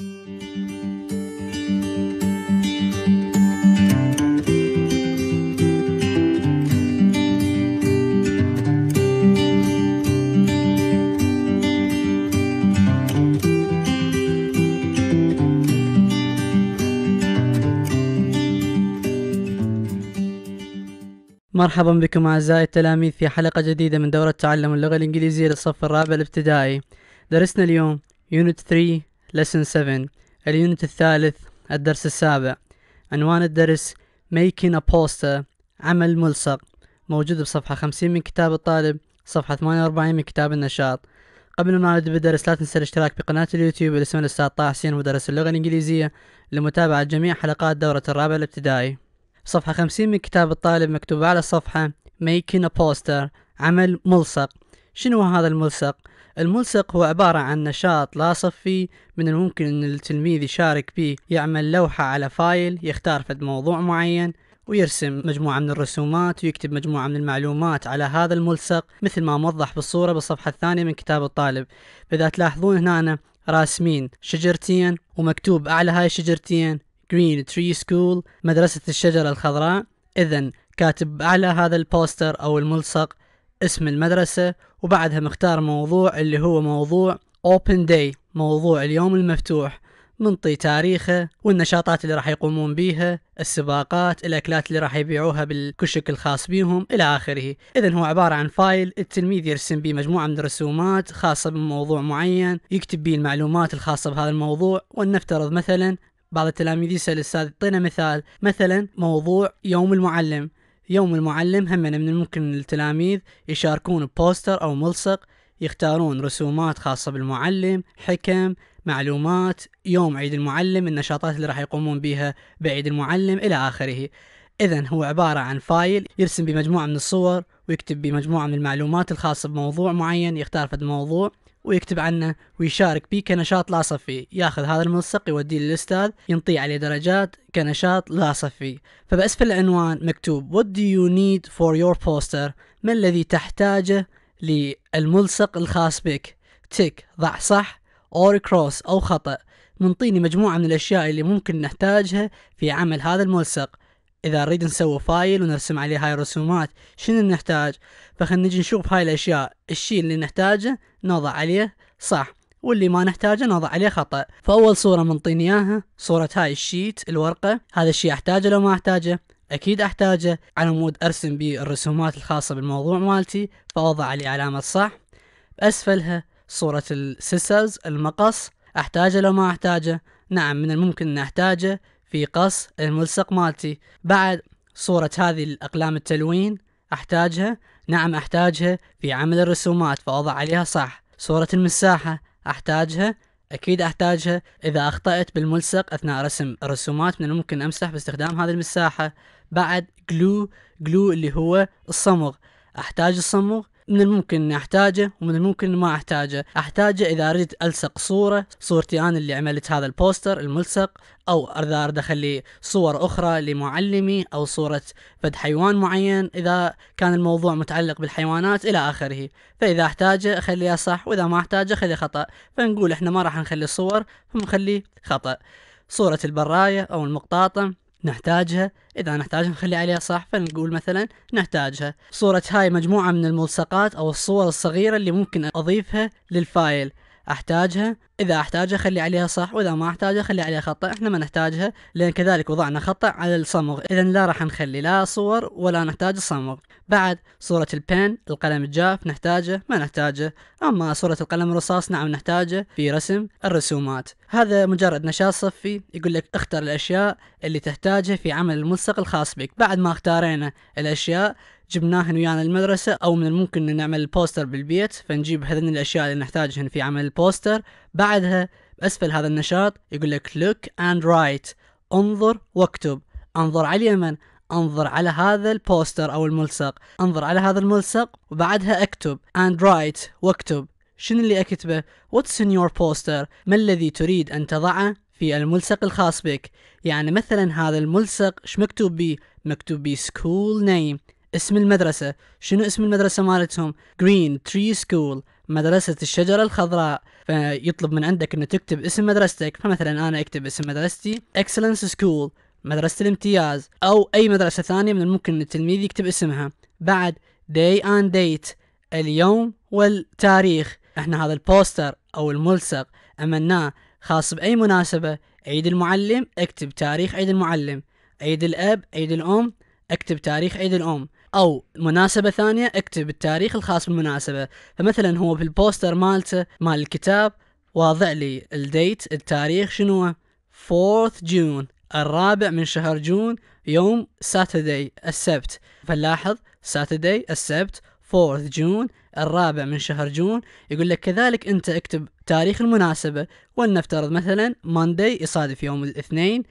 مرحبا بكم أعزائي التلاميذ في حلقة جديدة من دورة تعلم اللغة الإنجليزية للصف الرابع الابتدائي درسنا اليوم Unit 3 لسن 7 اليونت الثالث الدرس السابع عنوان الدرس Making a Poster عمل ملصق موجود بصفحة 50 من كتاب الطالب صفحة 48 من كتاب النشاط قبل ما نبدأ بالدرس لا تنسى الاشتراك بقناة اليوتيوب باسم الأستاذ طه حسين مدرس اللغة الإنجليزية لمتابعة جميع حلقات دورة الرابع الابتدائي صفحة 50 من كتاب الطالب مكتوب على الصفحة Making a Poster عمل ملصق شنو هذا الملصق؟ الملصق هو عبارة عن نشاط لا صفي من الممكن أن التلميذ يشارك به يعمل لوحة على فايل يختار فد موضوع معين ويرسم مجموعة من الرسومات ويكتب مجموعة من المعلومات على هذا الملصق مثل ما موضح بالصورة بالصفحة الثانية من كتاب الطالب فإذا تلاحظون هنا أنا راسمين شجرتين ومكتوب أعلى هاي الشجرتين Green Tree School مدرسة الشجرة الخضراء إذا كاتب أعلى هذا البوستر أو الملصق اسم المدرسة وبعدها مختار موضوع اللي هو موضوع Open Day موضوع اليوم المفتوح منطي تاريخه والنشاطات اللي راح يقومون بيها السباقات الأكلات اللي راح يبيعوها بالكشك الخاص بيهم إلى آخره إذا هو عبارة عن فايل التلميذ يرسم به مجموعة من الرسومات خاصة بموضوع معين يكتب به المعلومات الخاصة بهذا الموضوع ولنفترض مثلا بعض التلاميذ يسأل الأستاذ اعطينا مثال مثلا موضوع يوم المعلم يوم المعلم هم من الممكن للتلاميذ يشاركون ببوستر أو ملصق يختارون رسومات خاصة بالمعلم حكم معلومات يوم عيد المعلم النشاطات اللي راح يقومون بها بعيد المعلم إلى آخره إذا هو عبارة عن فايل يرسم بمجموعة من الصور ويكتب بمجموعة من المعلومات الخاصة بموضوع معين يختار في الموضوع ويكتب عنه ويشارك بيه كنشاط لا صفي ياخذ هذا الملصق يوديه للاستاذ ينطيه عليه درجات كنشاط لا صفي فبأسفل العنوان مكتوب What do you need for your poster ما الذي تحتاجه للملصق الخاص بك تك ضع صح or كروس أو خطأ منطيني مجموعة من الأشياء اللي ممكن نحتاجها في عمل هذا الملصق اذا نريد نسوي فايل ونرسم عليه هاي الرسومات شنو نحتاج فخلنا نجي نشوف هاي الاشياء الشيء اللي نحتاجه نضع عليه صح واللي ما نحتاجه نضع عليه خطأ فأول صورة منطيني إياها صورة هاي الشيت الورقة هذا الشيء أحتاجه لو ما أحتاجه أكيد أحتاجه على مود أرسم بيه الرسومات الخاصة بالموضوع مالتي فأوضع عليه علامة صح بأسفلها صورة السيسرز المقص أحتاجه لو ما أحتاجه نعم من الممكن أن أحتاجه في قص الملصق مالتي بعد صورة هذه الأقلام التلوين أحتاجها نعم أحتاجها في عمل الرسومات فأضع عليها صح صورة المساحة أحتاجها أكيد أحتاجها إذا أخطأت بالملصق أثناء رسم الرسومات من الممكن أمسح باستخدام هذه المساحة بعد جلو جلو اللي هو الصمغ أحتاج الصمغ من الممكن اني احتاجه ومن الممكن ما احتاجه احتاجه اذا اريد الصق صورة صورتي انا اللي عملت هذا البوستر الملصق او اذا اريد اخلي صور اخرى لمعلمي او صورة فد حيوان معين اذا كان الموضوع متعلق بالحيوانات الى اخره فاذا احتاجه اخليها صح واذا ما احتاجه اخليه خطأ فنقول احنا ما راح نخلي صور فنخلي خطأ صورة البراية او المقطاطة نحتاجها إذا نحتاجها نخلي عليها صح فنقول مثلا نحتاجها صورة هاي مجموعة من الملصقات أو الصور الصغيرة اللي ممكن أضيفها للفايل احتاجها اذا احتاجها خلي عليها صح واذا ما احتاجها خلي عليها خطا احنا ما نحتاجها لان كذلك وضعنا خطا على الصمغ اذا لا راح نخلي لا صور ولا نحتاج الصمغ بعد صورة البن القلم الجاف نحتاجه ما نحتاجه أما صورة القلم الرصاص نعم نحتاجه في رسم الرسومات هذا مجرد نشاط صفي يقول لك اختر الأشياء اللي تحتاجها في عمل الملصق الخاص بك بعد ما اختارينا الأشياء جبناهن ويانا المدرسة أو من الممكن أن نعمل البوستر بالبيت فنجيب هذين الأشياء اللي نحتاجهن في عمل البوستر بعدها بأسفل هذا النشاط يقول لك look and write انظر واكتب انظر على اليمن انظر على هذا البوستر او الملصق انظر على هذا الملصق وبعدها اكتب and write واكتب شنو اللي اكتبه what's in your poster ما الذي تريد ان تضعه في الملصق الخاص بك يعني مثلا هذا الملصق ايش مكتوب بي مكتوب بي school name اسم المدرسة شنو اسم المدرسة مالتهم green tree school مدرسة الشجرة الخضراء فيطلب من عندك انه تكتب اسم مدرستك فمثلا انا اكتب اسم مدرستي excellence school مدرسة الامتياز أو أي مدرسة ثانية من الممكن أن التلميذ يكتب اسمها بعد day and date اليوم والتاريخ احنا هذا البوستر أو الملصق عملناه خاص بأي مناسبة عيد المعلم اكتب تاريخ عيد المعلم عيد الأب عيد الأم اكتب تاريخ عيد الأم أو مناسبة ثانية اكتب التاريخ الخاص بالمناسبة فمثلا هو في البوستر مالته مال الكتاب واضع لي الديت التاريخ شنو 4 th June الرابع من شهر جون يوم ساتردي السبت فلاحظ ساتردي السبت 4 جون الرابع من شهر جون يقول لك كذلك انت اكتب تاريخ المناسبة ولنفترض مثلا ماندي يصادف يوم الاثنين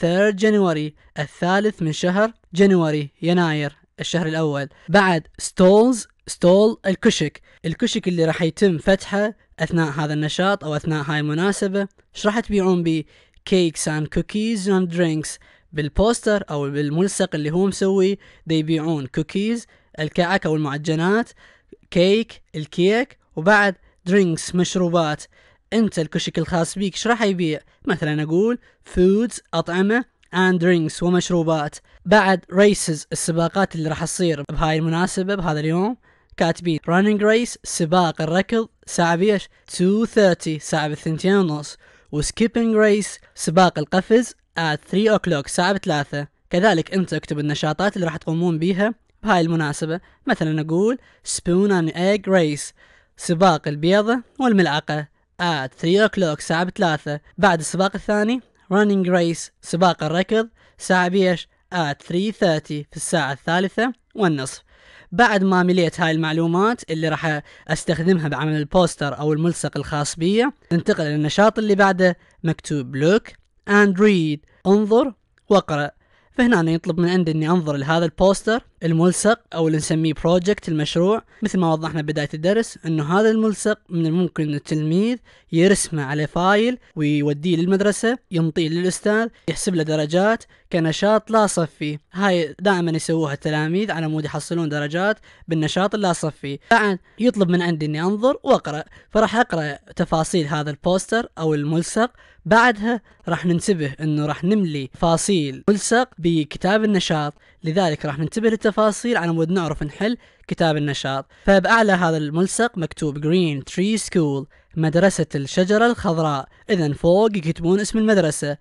3 جانوري الثالث من شهر جانوري يناير الشهر الاول بعد ستولز ستول الكشك الكشك اللي راح يتم فتحه اثناء هذا النشاط او اثناء هاي المناسبه ايش راح تبيعون بيه كيكس اند كوكيز اند درينكس بالبوستر او بالملصق اللي هو مسوي دي يبيعون كوكيز الكعك او المعجنات كيك الكيك وبعد درينكس مشروبات انت الكشك الخاص بيك ايش راح يبيع مثلا اقول فودز اطعمه اند درينكس ومشروبات بعد ريسز السباقات اللي راح تصير بهاي المناسبه بهذا اليوم كاتبين running race سباق الركض ساعة بيش 2:30 ساعة بالثنتين ونص وسكيبنج ريس سباق القفز at 3 o'clock ساعة 3 كذلك انت اكتب النشاطات اللي راح تقومون بيها بهاي المناسبة مثلا نقول spoon and egg race سباق البيضة والملعقة at 3 o'clock ساعة 3 بعد السباق الثاني running race سباق الركض ساعة بيش at 3.30 في الساعة الثالثة والنصف بعد ما مليت هاي المعلومات اللي راح استخدمها بعمل البوستر او الملصق الخاص بي ننتقل للنشاط اللي بعده مكتوب لوك اند ريد انظر واقرأ فهنا أنا يطلب من عندي اني انظر لهذا البوستر الملصق او اللي نسميه بروجكت المشروع مثل ما وضحنا بدايه الدرس انه هذا الملصق من الممكن ان التلميذ يرسمه على فايل ويوديه للمدرسه ينطيه للاستاذ يحسب له درجات كنشاط لا صفي هاي دائما يسووها التلاميذ على مود يحصلون درجات بالنشاط اللا صفي بعد يطلب من عندي اني انظر واقرا فراح اقرا تفاصيل هذا البوستر او الملصق بعدها راح ننتبه انه راح نملي تفاصيل ملصق بكتاب النشاط لذلك راح ننتبه للتفاصيل على مود نعرف نحل كتاب النشاط فبأعلى هذا الملصق مكتوب Green Tree School مدرسة الشجرة الخضراء إذا فوق يكتبون اسم المدرسة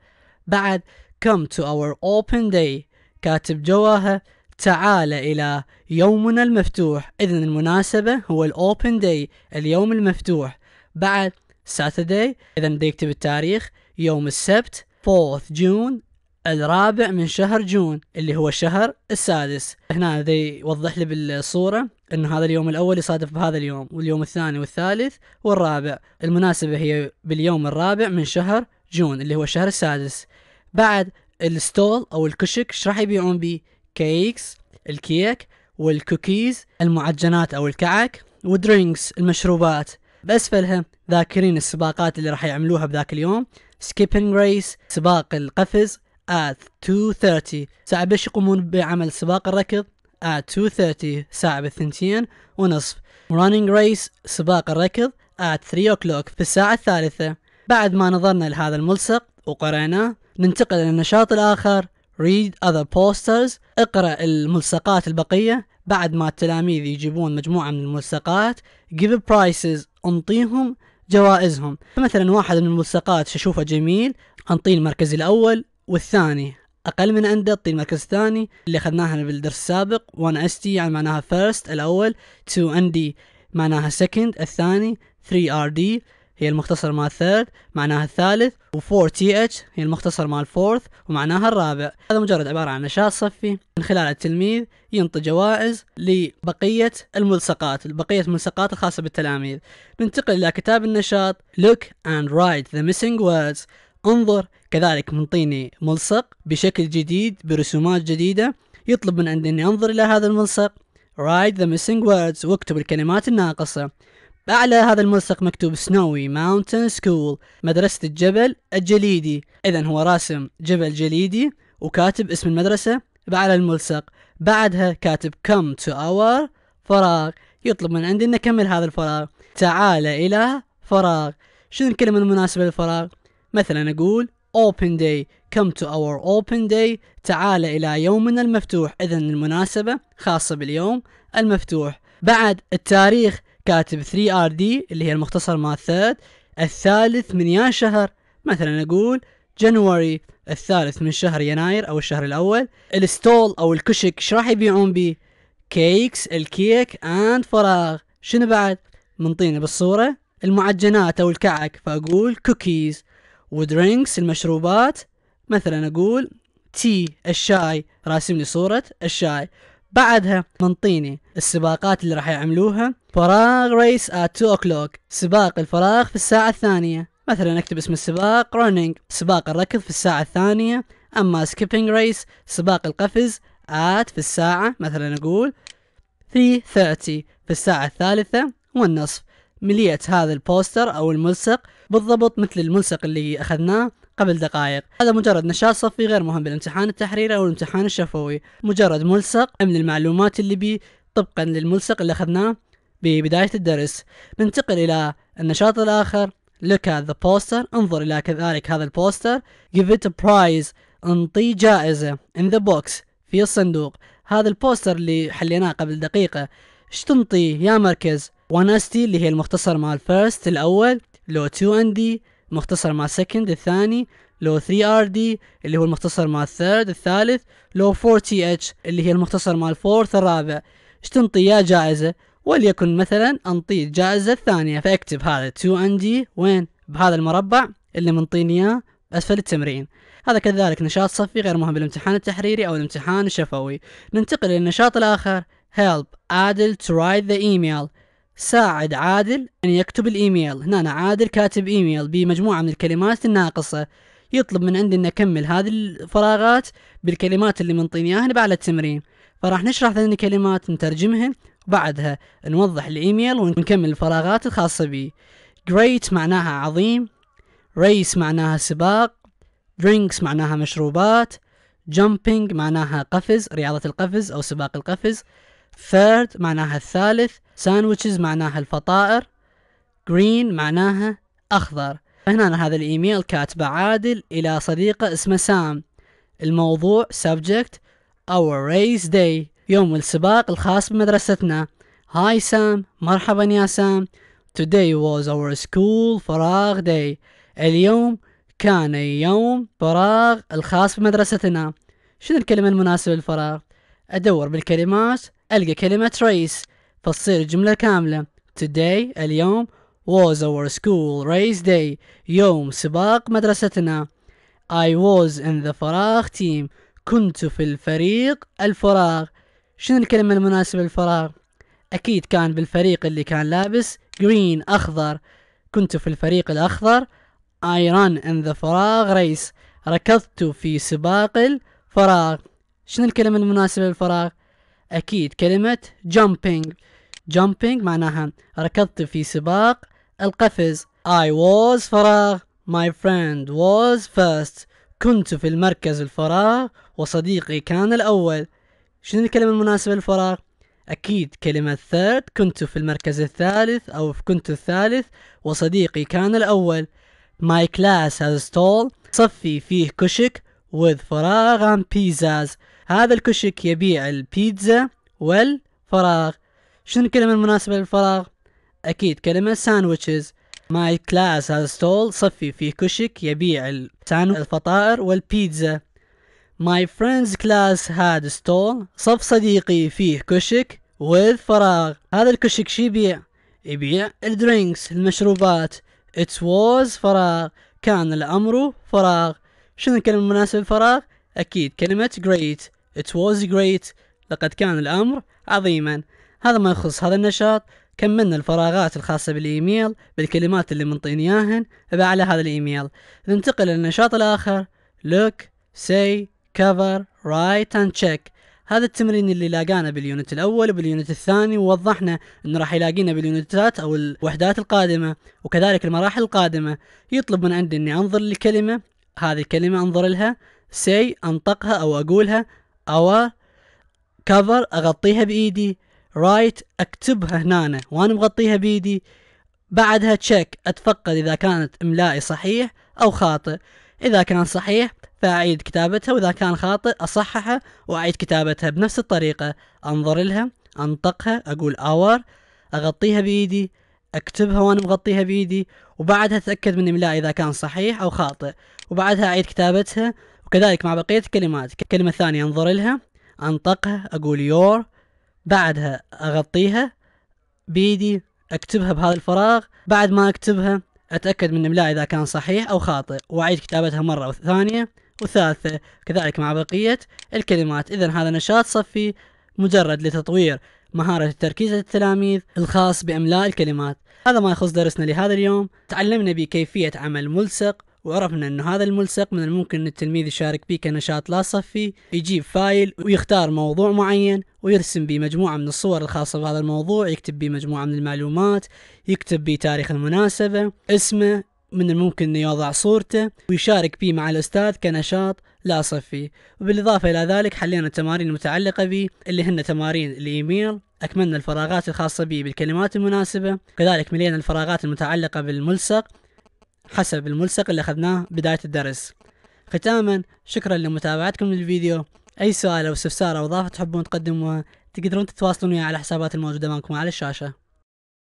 بعد Come to our open day كاتب جواها تعال إلى يومنا المفتوح إذا المناسبة هو الأوبن داي اليوم المفتوح بعد ساترداي إذا بده يكتب التاريخ يوم السبت 4 th جون الرابع من شهر جون اللي هو الشهر السادس هنا ذي يوضح لي بالصورة أن هذا اليوم الأول يصادف بهذا اليوم واليوم الثاني والثالث والرابع المناسبة هي باليوم الرابع من شهر جون اللي هو الشهر السادس بعد الستول أو الكشك ايش راح يبيعون بيه كيكس الكيك والكوكيز المعجنات أو الكعك ودرينكس المشروبات بأسفلها ذاكرين السباقات اللي راح يعملوها بذاك اليوم سكيبنج ريس سباق القفز at 2:30 ساعة بيش يقومون بعمل سباق الركض at 2:30 ساعة بالثنتين ونصف running race سباق الركض at 3 o'clock في الساعة الثالثة بعد ما نظرنا لهذا الملصق وقرأناه ننتقل للنشاط الآخر read other posters اقرأ الملصقات البقية بعد ما التلاميذ يجيبون مجموعة من الملصقات give prices انطيهم جوائزهم فمثلا واحد من الملصقات ششوفه جميل انطيه المركز الأول والثاني اقل من عنده تعطي المركز الثاني اللي اخذناها بالدرس السابق 1 اس تي يعني معناها فيرست الاول 2 ان دي معناها سكند الثاني 3 ار دي هي المختصر مال الثيرد معناها الثالث و4 تي اتش هي المختصر مال الفورث ومعناها الرابع هذا مجرد عبارة عن نشاط صفي من خلال التلميذ ينطي جوائز لبقية الملصقات بقية الملصقات الخاصة بالتلاميذ ننتقل إلى كتاب النشاط Look and write the missing words انظر كذلك منطيني ملصق بشكل جديد برسومات جديدة يطلب من عندي اني انظر الى هذا الملصق write the missing words واكتب الكلمات الناقصة أعلى هذا الملصق مكتوب سنوي ماونتن سكول مدرسة الجبل الجليدي إذا هو راسم جبل جليدي وكاتب اسم المدرسة بأعلى الملصق بعدها كاتب come to our فراغ يطلب من عندي أن أكمل هذا الفراغ تعال إلى فراغ شنو الكلمة المناسبة للفراغ مثلا أقول open day come to our open day تعال إلى يومنا المفتوح إذا المناسبة خاصة باليوم المفتوح بعد التاريخ كاتب 3RD اللي هي المختصر مال الثالث الثالث من يا شهر مثلا أقول جانوري الثالث من شهر يناير أو الشهر الأول الستول أو الكشك ايش راح يبيعون بيه كيكس الكيك اند فراغ شنو بعد منطينا بالصورة المعجنات أو الكعك فأقول كوكيز ودرينكس المشروبات مثلا اقول تي الشاي راسم لي صورة الشاي بعدها منطيني السباقات اللي راح يعملوها فراغ ريس ات 2 o'clock سباق الفراغ في الساعة الثانية مثلا اكتب اسم السباق رونينج سباق الركض في الساعة الثانية اما سكيبينج ريس سباق القفز ات في الساعة مثلا اقول 3:30 في الساعة الثالثة والنصف مليت هذا البوستر او الملصق بالضبط مثل الملصق اللي أخذناه قبل دقائق هذا مجرد نشاط صفي غير مهم بالامتحان التحريري أو الامتحان الشفوي مجرد ملصق أمن المعلومات اللي بي طبقا للملصق اللي أخذناه ببداية الدرس ننتقل إلى النشاط الآخر look at the poster انظر إلى كذلك هذا البوستر give it a prize انطي جائزة in the box في الصندوق هذا البوستر اللي حليناه قبل دقيقة ايش تنطي يا مركز 1 ST اللي هي المختصر مال الفيرست الأول لو 2 دي مختصر مع سكند الثاني لو 3 ار دي اللي هو المختصر مع الثيرد الثالث لو 4 تي اتش اللي هي المختصر مع الفورث الرابع ايش تنطي يا جائزة وليكن مثلا انطي الجائزة الثانية فاكتب هذا 2 ان دي وين بهذا المربع اللي منطيني اياه اسفل التمرين هذا كذلك نشاط صفي غير مهم بالامتحان التحريري او الامتحان الشفوي ننتقل للنشاط الاخر help Adil to write the email ساعد عادل أن يكتب الإيميل هنا أنا عادل كاتب إيميل بمجموعة من الكلمات الناقصة يطلب من عندي أن أكمل هذه الفراغات بالكلمات اللي منطيني إياها بعد التمرين فراح نشرح ثاني الكلمات نترجمها وبعدها نوضح الإيميل ونكمل الفراغات الخاصة بي great معناها عظيم race معناها سباق drinks معناها مشروبات jumping معناها قفز رياضة القفز أو سباق القفز third معناها الثالث sandwiches معناها الفطائر green معناها أخضر هنا هذا الإيميل كاتبه عادل إلى صديقه اسمه سام الموضوع subject our race day يوم السباق الخاص بمدرستنا هاي سام مرحبا يا سام today was our school فراغ day اليوم كان يوم فراغ الخاص بمدرستنا شنو الكلمة المناسبة للفراغ أدور بالكلمات ألقى كلمة race فتصير جملة كاملة today اليوم was our school race day يوم سباق مدرستنا I was in the فراغ team كنت في الفريق الفراغ شنو الكلمة المناسبة للفراغ أكيد كان بالفريق اللي كان لابس green أخضر كنت في الفريق الأخضر I ran in the فراغ race ركضت في سباق الفراغ شنو الكلمة المناسبة للفراغ أكيد كلمة jumping jumping معناها ركضت في سباق القفز I was فراغ my friend was first كنت في المركز الفراغ وصديقي كان الأول شنو الكلمة المناسبة للفراغ؟ أكيد كلمة third كنت في المركز الثالث أو كنت الثالث وصديقي كان الأول My class has stall صفي فيه كشك with فراغ and pizzas هذا الكشك يبيع البيتزا والفراغ شنو الكلمة المناسبة للفراغ؟ أكيد كلمة ساندويتشز ماي كلاس هذا ستول صفي فيه كشك يبيع الفطائر والبيتزا ماي فريندز كلاس هاد ستول صف صديقي فيه كشك فراغ هذا الكشك شي يبيع يبيع الدرينكس المشروبات it was فراغ كان الأمر فراغ شنو الكلمة المناسبة للفراغ؟ أكيد كلمة great It was great لقد كان الأمر عظيما هذا ما يخص هذا النشاط كملنا الفراغات الخاصة بالإيميل بالكلمات اللي منطين إياهن على هذا الإيميل ننتقل للنشاط الآخر look say cover write and check هذا التمرين اللي لاقانا باليونت الاول وباليونت الثاني ووضحنا انه راح يلاقينا باليونتات او الوحدات القادمه وكذلك المراحل القادمه يطلب من عندي اني انظر لكلمه هذه الكلمه انظر لها say انطقها او اقولها أو كفر أغطيها بإيدي رايت أكتبها هنا وأنا مغطيها بإيدي بعدها تشيك أتفقد إذا كانت إملائي صحيح أو خاطئ إذا كان صحيح فأعيد كتابتها وإذا كان خاطئ اصححها وأعيد كتابتها بنفس الطريقة أنظر لها أنطقها أقول اور أغطيها بإيدي أكتبها وأنا مغطيها بإيدي وبعدها أتأكد من إملائي إذا كان صحيح أو خاطئ وبعدها أعيد كتابتها كذلك مع بقية الكلمات كلمة ثانية أنظر لها أنطقها أقول يور بعدها أغطيها بيدي أكتبها بهذا الفراغ بعد ما أكتبها أتأكد من املاء إذا كان صحيح أو خاطئ وأعيد كتابتها مرة وثانية وثالثة كذلك مع بقية الكلمات إذا هذا نشاط صفي مجرد لتطوير مهارة التركيز التلاميذ الخاص بإملاء الكلمات هذا ما يخص درسنا لهذا اليوم تعلمنا بكيفية عمل ملصق وعرفنا انه هذا الملصق من الممكن ان التلميذ يشارك فيه كنشاط لا صفي يجيب فايل ويختار موضوع معين ويرسم به مجموعة من الصور الخاصة بهذا الموضوع يكتب به مجموعة من المعلومات يكتب به تاريخ المناسبة اسمه من الممكن أن يوضع صورته ويشارك به مع الأستاذ كنشاط لا صفي وبالإضافة إلى ذلك حلينا التمارين المتعلقة به اللي هن تمارين الإيميل أكملنا الفراغات الخاصة به بالكلمات المناسبة كذلك ملينا الفراغات المتعلقة بالملصق حسب الملصق اللي أخذناه بداية الدرس ختاما شكرا لمتابعتكم للفيديو أي سؤال أو استفسار أو إضافة تحبون تقدموها تقدرون تتواصلون وياي على الحسابات الموجودة معكم على الشاشة